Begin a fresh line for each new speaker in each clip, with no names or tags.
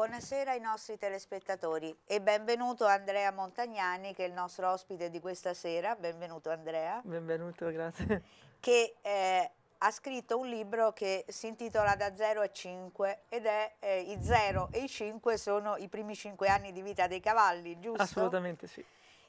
Buonasera ai nostri telespettatori e benvenuto Andrea Montagnani che è il nostro ospite di questa sera. Benvenuto Andrea.
Benvenuto, grazie.
Che eh, ha scritto un libro che si intitola Da 0 a 5 ed è eh, i 0 e i 5 sono i primi 5 anni di vita dei cavalli, giusto? Assolutamente sì.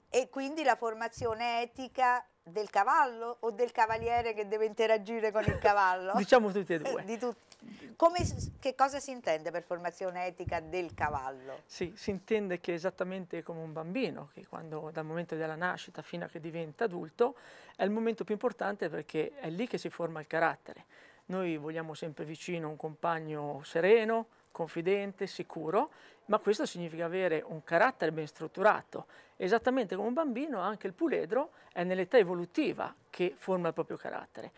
E quindi la formazione etica del cavallo o del cavaliere che deve interagire con il cavallo? diciamo tutti e due. Di tutti come, che cosa si intende per formazione etica del cavallo?
Sì, si intende che è esattamente come un bambino, che quando, dal momento della nascita fino a che diventa adulto, è il momento più importante perché è lì che si forma il carattere. Noi vogliamo sempre vicino un compagno sereno, confidente, sicuro, ma questo significa avere un carattere ben strutturato. Esattamente come un bambino, anche il puledro è nell'età evolutiva che forma il proprio carattere.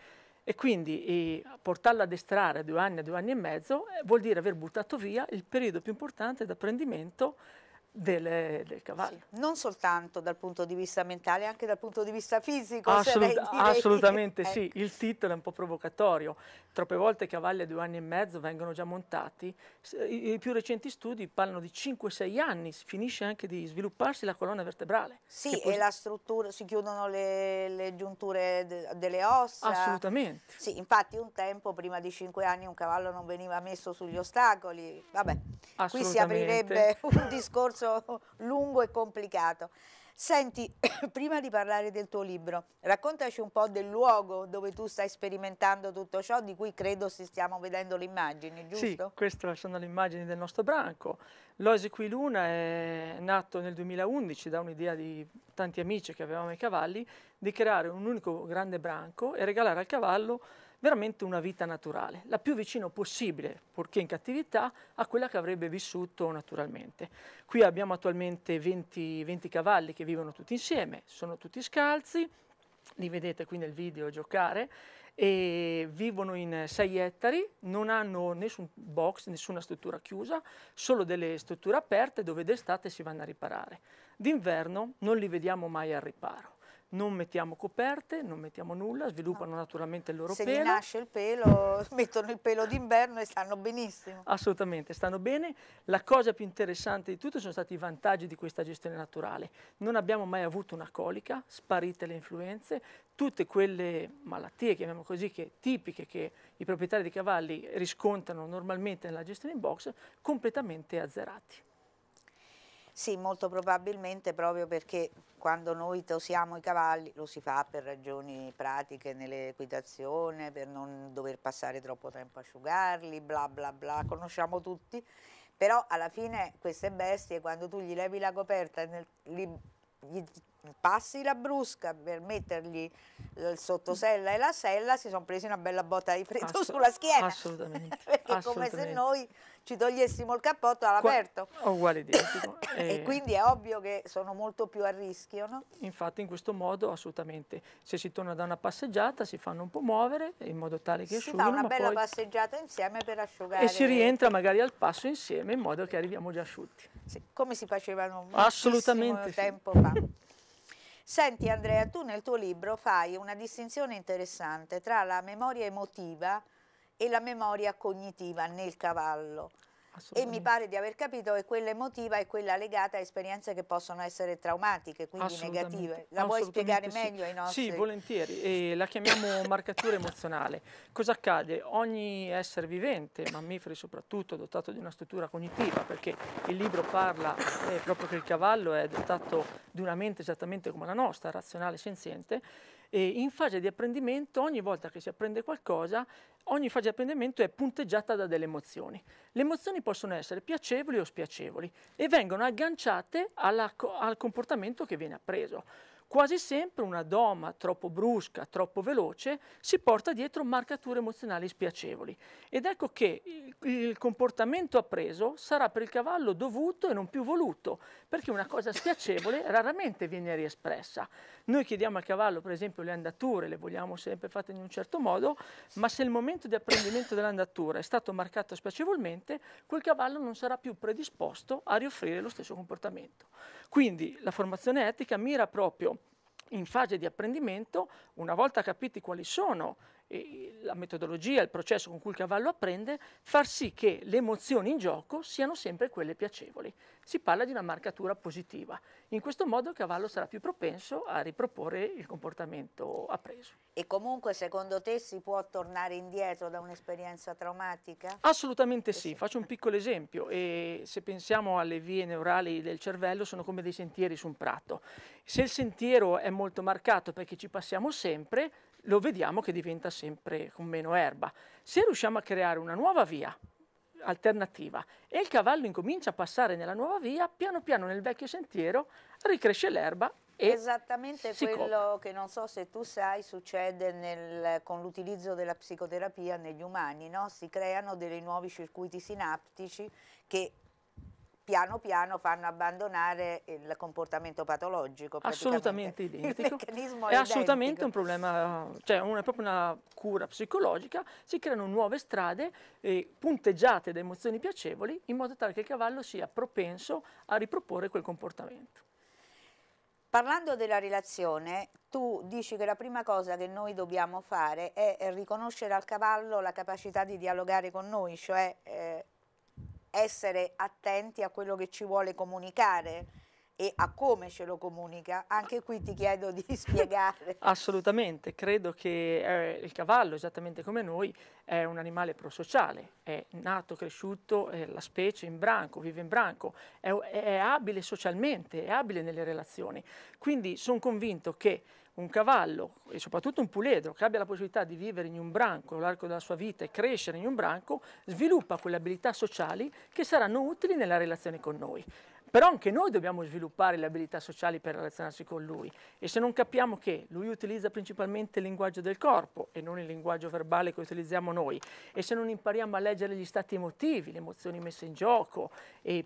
E quindi e portarlo ad estrarre due anni due anni e mezzo eh, vuol dire aver buttato via il periodo più importante d'apprendimento delle, del cavallo.
Sì. Non soltanto dal punto di vista mentale, anche dal punto di vista fisico. Assolut assolutamente ecco. sì,
il titolo è un po' provocatorio. Troppe volte i cavalli a due anni e mezzo vengono già montati. I, i più recenti studi parlano di 5-6 anni, finisce anche di svilupparsi la colonna vertebrale. Sì, e la
struttura, si chiudono le, le giunture de, delle ossa. Assolutamente. Sì, infatti un tempo, prima di 5 anni, un cavallo non veniva messo sugli ostacoli. Vabbè,
qui si aprirebbe
un discorso percorso lungo e complicato. Senti, prima di parlare del tuo libro, raccontaci un po' del luogo dove tu stai sperimentando tutto ciò, di cui credo si stiamo vedendo le immagini, giusto? Sì,
queste sono le immagini del nostro branco. Qui Luna è nato nel 2011 da un'idea di tanti amici che avevamo ai cavalli di creare un unico grande branco e regalare al cavallo veramente una vita naturale, la più vicina possibile, purché in cattività, a quella che avrebbe vissuto naturalmente. Qui abbiamo attualmente 20, 20 cavalli che vivono tutti insieme, sono tutti scalzi, li vedete qui nel video giocare, e vivono in 6 ettari, non hanno nessun box, nessuna struttura chiusa, solo delle strutture aperte dove d'estate si vanno a riparare. D'inverno non li vediamo mai al riparo non mettiamo coperte, non mettiamo nulla, sviluppano no. naturalmente il loro Se pelo. Se nasce
il pelo, mettono il pelo d'inverno e stanno benissimo.
Assolutamente, stanno bene. La cosa più interessante di tutto sono stati i vantaggi di questa gestione naturale. Non abbiamo mai avuto una colica, sparite le influenze, tutte quelle malattie, chiamiamo così, che, tipiche che i proprietari di cavalli riscontrano normalmente nella gestione in box, completamente azzerati.
Sì, molto probabilmente proprio perché quando noi tosiamo i cavalli lo si fa per ragioni pratiche nell'equitazione, per non dover passare troppo tempo a asciugarli, bla bla bla, conosciamo tutti, però alla fine queste bestie quando tu gli levi la coperta e gli passi la brusca per mettergli il sottosella e la sella si sono presi una bella botta di freddo Assolut sulla schiena assolutamente perché assolutamente. come se noi ci togliessimo il cappotto all'aperto oh,
uguale identico e, e eh, quindi
è ovvio che sono molto più a rischio no?
infatti in questo modo assolutamente se si torna da una passeggiata si fanno un po' muovere in modo tale che si asciugano si fa una bella poi...
passeggiata insieme per asciugare e si rientra
magari al passo insieme in modo che arriviamo già asciutti sì,
come si facevano assolutamente tempo fa. Assolutamente. Senti Andrea, tu nel tuo libro fai una distinzione interessante tra la memoria emotiva e la memoria cognitiva nel cavallo e mi pare di aver capito è quella emotiva e quella legata a esperienze che possono essere traumatiche, quindi negative. La vuoi spiegare sì. meglio ai nostri? Sì,
volentieri. E la chiamiamo marcatura emozionale. Cosa accade? Ogni essere vivente, mammiferi soprattutto, dotato di una struttura cognitiva, perché il libro parla eh, proprio che il cavallo è dotato di una mente esattamente come la nostra, razionale e senziente, e in fase di apprendimento, ogni volta che si apprende qualcosa, ogni fase di apprendimento è punteggiata da delle emozioni. Le emozioni possono essere piacevoli o spiacevoli e vengono agganciate alla, al comportamento che viene appreso. Quasi sempre una doma troppo brusca, troppo veloce, si porta dietro marcature emozionali spiacevoli. Ed ecco che il, comportamento appreso sarà per il cavallo dovuto e non più voluto, perché una cosa spiacevole raramente viene riespressa. Noi chiediamo al cavallo, per esempio, le andature, le vogliamo sempre fatte in un certo modo, ma se il momento di apprendimento dell'andatura è stato marcato spiacevolmente, quel cavallo non sarà più predisposto a rioffrire lo stesso comportamento. Quindi la formazione etica mira proprio in fase di apprendimento, una volta capiti quali sono la metodologia, il processo con cui il cavallo apprende, far sì che le emozioni in gioco siano sempre quelle piacevoli. Si parla di una marcatura positiva. In questo modo il cavallo sarà più propenso a riproporre il comportamento appreso.
E comunque secondo te si può tornare indietro da un'esperienza traumatica?
Assolutamente sì, faccio un piccolo esempio. E se pensiamo alle vie neurali del cervello sono come dei sentieri su un prato. Se il sentiero è molto marcato perché ci passiamo sempre, lo vediamo che diventa sempre con meno erba. Se riusciamo a creare una nuova via alternativa e il cavallo incomincia a passare nella nuova via, piano piano nel vecchio sentiero ricresce l'erba Esattamente quello
copre. che non so se tu sai succede nel, con l'utilizzo della psicoterapia negli umani, no? si creano dei nuovi circuiti sinaptici che piano piano fanno abbandonare il comportamento patologico. Assolutamente identico. è identico. assolutamente
un problema, cioè una, proprio una cura psicologica, si creano nuove strade eh, punteggiate da emozioni piacevoli in modo tale che il cavallo sia propenso a riproporre quel comportamento. Parlando della relazione, tu dici che
la prima cosa che noi dobbiamo fare è riconoscere al cavallo la capacità di dialogare con noi, cioè eh, essere attenti a quello che ci vuole comunicare e a come ce lo comunica, anche qui ti chiedo di spiegare.
Assolutamente, credo che eh, il cavallo, esattamente come noi, è un animale prosociale, è nato, cresciuto, è eh, la specie in branco, vive in branco, è, è abile socialmente, è abile nelle relazioni. Quindi sono convinto che un cavallo e soprattutto un puledro che abbia la possibilità di vivere in un branco l'arco della sua vita e crescere in un branco, sviluppa quelle abilità sociali che saranno utili nella relazione con noi. Però anche noi dobbiamo sviluppare le abilità sociali per relazionarsi con lui e se non capiamo che lui utilizza principalmente il linguaggio del corpo e non il linguaggio verbale che utilizziamo noi e se non impariamo a leggere gli stati emotivi, le emozioni messe in gioco,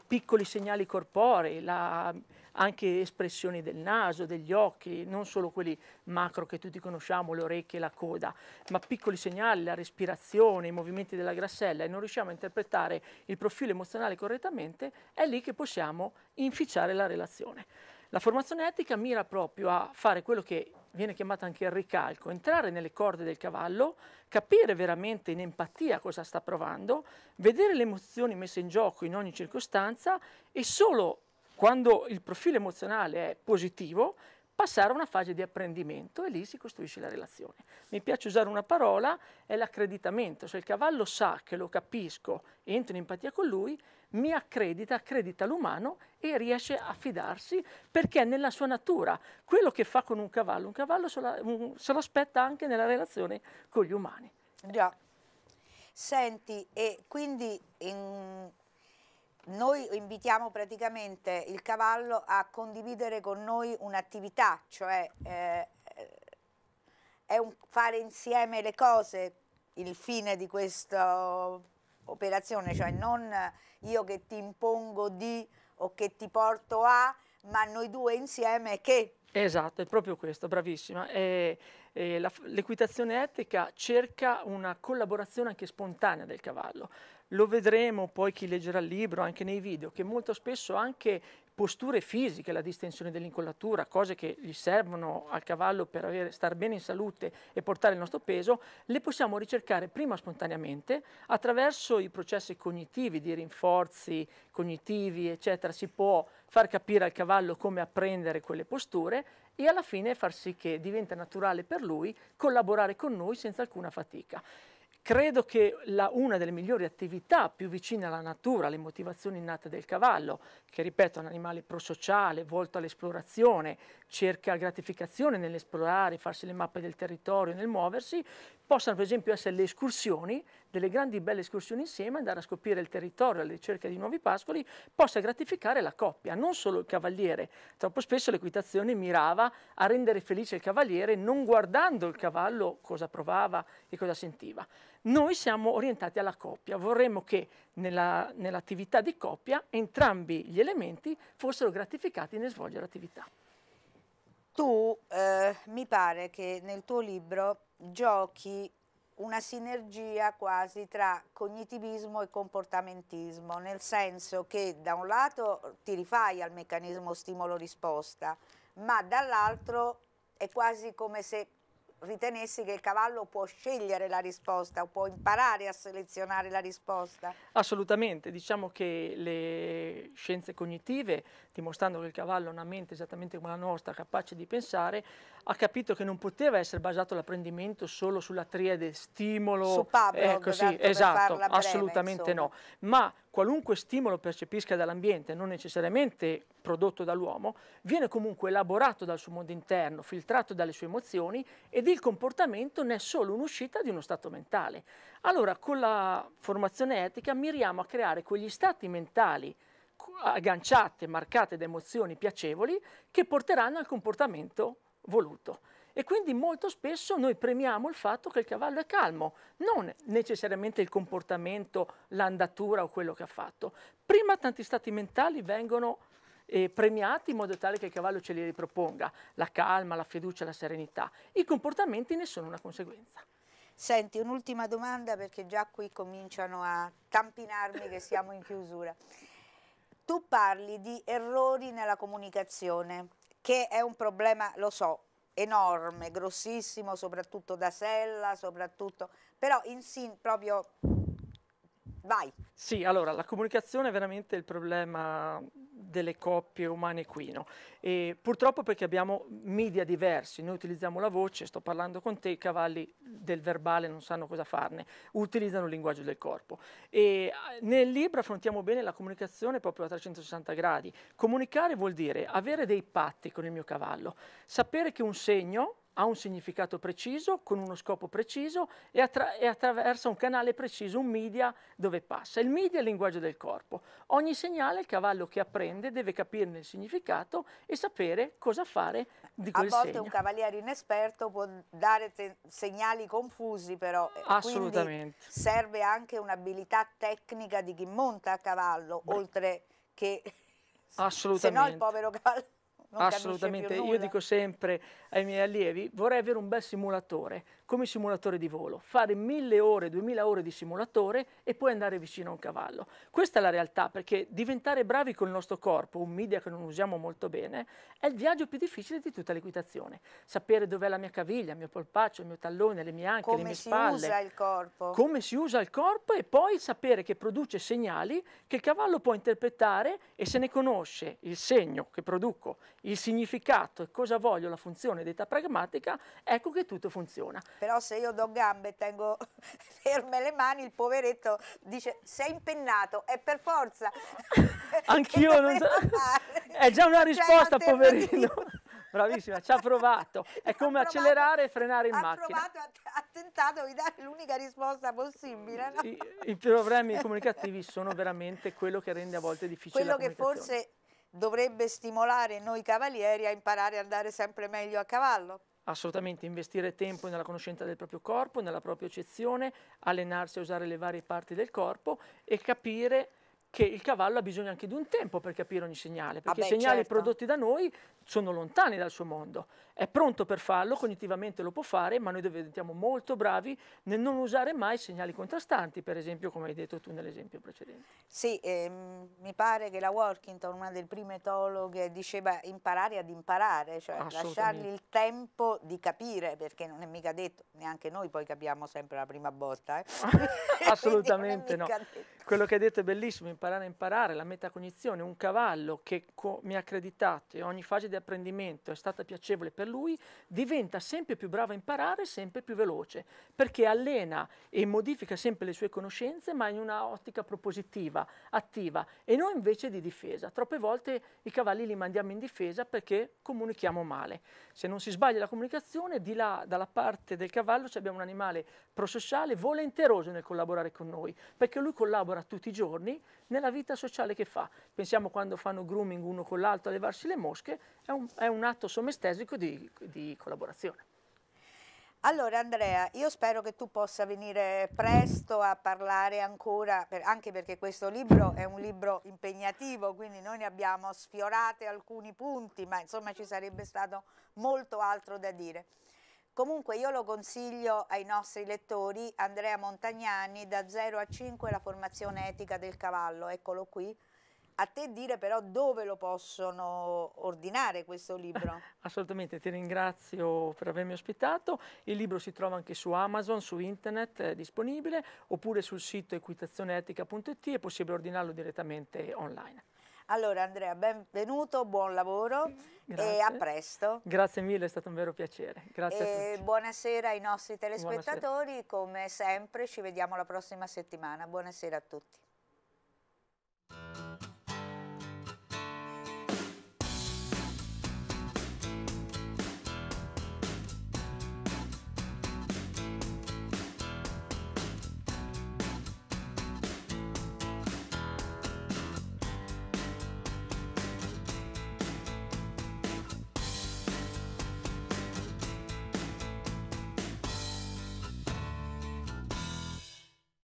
piccoli segnali corporei, la anche espressioni del naso, degli occhi, non solo quelli macro che tutti conosciamo, le orecchie, la coda, ma piccoli segnali, la respirazione, i movimenti della grassella e non riusciamo a interpretare il profilo emozionale correttamente, è lì che possiamo inficiare la relazione. La formazione etica mira proprio a fare quello che viene chiamato anche il ricalco, entrare nelle corde del cavallo, capire veramente in empatia cosa sta provando, vedere le emozioni messe in gioco in ogni circostanza e solo quando il profilo emozionale è positivo, passare a una fase di apprendimento e lì si costruisce la relazione. Mi piace usare una parola, è l'accreditamento. Se cioè il cavallo sa che lo capisco entro in empatia con lui, mi accredita, accredita l'umano e riesce a fidarsi perché è nella sua natura. Quello che fa con un cavallo, un cavallo se lo, se lo aspetta anche nella relazione con gli umani. Già. Senti,
e quindi in noi invitiamo praticamente il cavallo a condividere con noi un'attività, cioè eh, è un fare insieme le cose il fine di questa operazione, cioè non io che ti impongo di o che ti porto a, ma noi due insieme che...
Esatto, è proprio questo, bravissima. l'equitazione etica cerca una collaborazione anche spontanea del cavallo. Lo vedremo poi chi leggerà il libro, anche nei video, che molto spesso anche posture fisiche, la distensione dell'incollatura, cose che gli servono al cavallo per avere, star bene in salute e portare il nostro peso, le possiamo ricercare prima spontaneamente attraverso i processi cognitivi, di rinforzi cognitivi, eccetera. Si può far capire al cavallo come apprendere quelle posture e alla fine far sì che diventa naturale per lui collaborare con noi senza alcuna fatica. Credo che la, una delle migliori attività più vicine alla natura, alle motivazioni innate del cavallo, che ripeto è un animale prosociale, volto all'esplorazione, cerca gratificazione nell'esplorare, farsi le mappe del territorio, nel muoversi, possano per esempio essere le escursioni, delle grandi belle escursioni insieme, andare a scoprire il territorio alla ricerca di nuovi pascoli, possa gratificare la coppia, non solo il cavaliere. Troppo spesso l'equitazione mirava a rendere felice il cavaliere non guardando il cavallo cosa provava e cosa sentiva. Noi siamo orientati alla coppia, vorremmo che nell'attività di coppia entrambi gli elementi fossero gratificati nel svolgere l'attività
tu eh, mi pare che nel tuo libro giochi una sinergia quasi tra cognitivismo e comportamentismo, nel senso che da un lato ti rifai al meccanismo stimolo-risposta, ma dall'altro è quasi come se ritenessi che il cavallo può scegliere la risposta o può imparare a selezionare la risposta?
Assolutamente, diciamo che le scienze cognitive, dimostrando che il cavallo ha una mente esattamente come la nostra, capace di pensare, ha capito che non poteva essere basato l'apprendimento solo sulla triade stimolo. Su Pablo, eh, così, esatto, esatto, breve, assolutamente insomma. no. Ma qualunque stimolo percepisca dall'ambiente, non necessariamente prodotto dall'uomo, viene comunque elaborato dal suo mondo interno, filtrato dalle sue emozioni ed il comportamento ne è solo un'uscita di uno stato mentale. Allora, con la formazione etica miriamo a creare quegli stati mentali agganciate, marcate da emozioni piacevoli che porteranno al comportamento voluto. E quindi molto spesso noi premiamo il fatto che il cavallo è calmo, non necessariamente il comportamento, l'andatura o quello che ha fatto. Prima tanti stati mentali vengono eh, premiati in modo tale che il cavallo ce li riproponga, la calma, la fiducia, la serenità. I
comportamenti ne sono una conseguenza. Senti, un'ultima domanda perché già qui cominciano a tampinarmi che siamo in chiusura. Tu parli di errori nella comunicazione, che è un problema, lo so, enorme, grossissimo, soprattutto da Sella, soprattutto, però in sin proprio
vai. Sì, allora la comunicazione è veramente il problema delle coppie umane equino. E purtroppo perché abbiamo media diversi, noi utilizziamo la voce, sto parlando con te, i cavalli del verbale non sanno cosa farne, utilizzano il linguaggio del corpo. E eh, nel libro affrontiamo bene la comunicazione proprio a 360 gradi. Comunicare vuol dire avere dei patti con il mio cavallo, sapere che un segno ha un significato preciso, con uno scopo preciso e, attra e attraversa un canale preciso, un media dove passa. Il media è il linguaggio del corpo. Ogni segnale il cavallo che apprende deve capirne il significato e sapere cosa fare di quel segno. A volte segno. un
cavaliere inesperto può dare segnali confusi però. Eh, Assolutamente. serve anche un'abilità tecnica di chi monta a cavallo, Beh. oltre che...
Assolutamente. Se no il
povero cavallo Assolutamente, io dico
sempre ai miei allievi vorrei avere un bel simulatore come simulatore di volo, fare mille ore, duemila ore di simulatore e poi andare vicino a un cavallo. Questa è la realtà perché diventare bravi con il nostro corpo, un media che non usiamo molto bene, è il viaggio più difficile di tutta l'equitazione. Sapere dov'è la mia caviglia, il mio polpaccio, il mio tallone, le mie anche, le mie spalle. Come si usa il
corpo. Come
si usa il corpo e poi sapere che produce segnali che il cavallo può interpretare e se ne conosce il segno che produco, il significato e cosa voglio, la funzione detta pragmatica, ecco che tutto funziona
però se io do gambe e tengo ferme le mani, il poveretto dice sei impennato, è per forza.
Anch'io non so.
È già una cioè, risposta, poverino.
Bravissima, ci ha provato. È come provato, accelerare e frenare in ha macchina. Ha provato,
ha tentato di dare l'unica risposta possibile. No? I,
I, problemi comunicativi sono veramente quello che rende a volte difficile quello che forse
dovrebbe stimolare noi cavalieri a imparare ad andare sempre meglio a cavallo
assolutamente investire tempo nella conoscenza del proprio corpo, nella propria eccezione, allenarsi a usare le varie parti del corpo e capire che il cavallo ha bisogno anche di un tempo per capire ogni segnale, perché ah beh, i segnali certo. prodotti da noi sono lontani dal suo mondo. È pronto per farlo, cognitivamente lo può fare, ma noi diventiamo molto bravi nel non usare mai segnali contrastanti, per esempio come hai detto tu nell'esempio precedente.
Sì, eh, mi pare che la Workington, una delle prime etologhe, diceva imparare ad imparare, cioè lasciargli il tempo di capire, perché non è mica detto, neanche noi poi capiamo sempre la prima botta. Eh. Assolutamente no. Detto
quello che hai detto è bellissimo, imparare a imparare, la metacognizione, un cavallo che co- mi ha accreditato e ogni fase di apprendimento è stata piacevole per lui, diventa sempre più bravo a imparare, sempre più veloce, perché allena e modifica sempre le sue conoscenze, ma in una ottica propositiva, attiva, e non invece di difesa. Troppe volte i cavalli li mandiamo in difesa perché comunichiamo male. Se non si sbaglia la comunicazione, di là, dalla parte del cavallo, abbiamo un animale prosociale volenteroso nel collaborare con noi, perché lui collabora lavora tutti i giorni nella vita sociale che fa. Pensiamo quando fanno grooming uno con l'altro a levarsi le mosche, è un, è un atto sommestesico di, di collaborazione.
Allora Andrea, io spero che tu possa venire presto a parlare ancora, per, anche perché questo libro è un libro impegnativo, quindi noi ne abbiamo sfiorate alcuni punti, ma insomma ci sarebbe stato molto altro da dire. Comunque io lo consiglio ai nostri lettori, Andrea Montagnani, da 0 a 5 la formazione etica del cavallo, eccolo qui. A te dire però dove lo possono ordinare questo libro.
Assolutamente, ti ringrazio per avermi ospitato. Il libro si trova anche su Amazon, su internet è eh, disponibile, oppure sul sito equitazioneetica.it è possibile ordinarlo direttamente online.
Allora Andrea, benvenuto, buon lavoro Grazie. e a presto.
Grazie mille, è stato un vero piacere. Grazie e a
tutti. Buonasera ai nostri telespettatori, buonasera. come sempre ci vediamo la prossima settimana. Buonasera a tutti.